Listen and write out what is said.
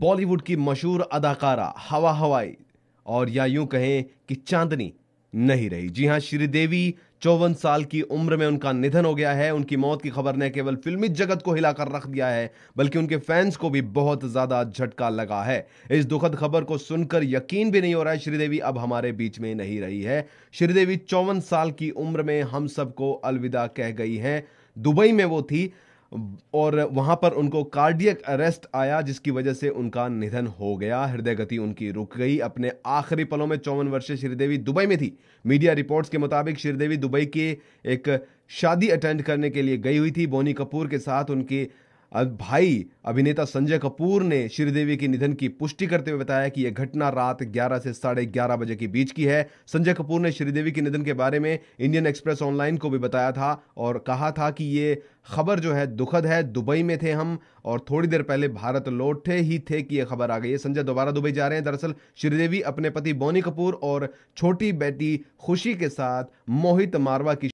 बॉलीवुड की मशहूर अदाकारा हवा हवाई और या यूं कहें कि चांदनी नहीं रही जी हां श्रीदेवी चौवन साल की उम्र में उनका निधन हो गया है उनकी मौत की खबर ने केवल फिल्मी जगत को हिलाकर रख दिया है बल्कि उनके फैंस को भी बहुत ज्यादा झटका लगा है इस दुखद खबर को सुनकर यकीन भी नहीं हो रहा है श्रीदेवी अब हमारे बीच में नहीं रही है श्रीदेवी चौवन साल की उम्र में हम सबको अलविदा कह गई है दुबई में वो थी और वहां पर उनको कार्डियक अरेस्ट आया जिसकी वजह से उनका निधन हो गया हृदय गति उनकी रुक गई अपने आखिरी पलों में चौवन वर्षीय श्रीदेवी दुबई में थी मीडिया रिपोर्ट्स के मुताबिक श्रीदेवी दुबई के एक शादी अटेंड करने के लिए गई हुई थी बोनी कपूर के साथ उनकी भाई अभिनेता संजय कपूर ने श्रीदेवी के निधन की पुष्टि करते हुए बताया कि यह घटना रात 11 से साढ़े ग्यारह बजे के बीच की है संजय कपूर ने श्रीदेवी के निधन के बारे में इंडियन एक्सप्रेस ऑनलाइन को भी बताया था और कहा था कि ये खबर जो है दुखद है दुबई में थे हम और थोड़ी देर पहले भारत लौटे ही थे कि यह खबर आ गई है संजय दोबारा दुबई जा रहे हैं दरअसल श्रीदेवी अपने पति बोनी कपूर और छोटी बेटी खुशी के साथ मोहित मारवा की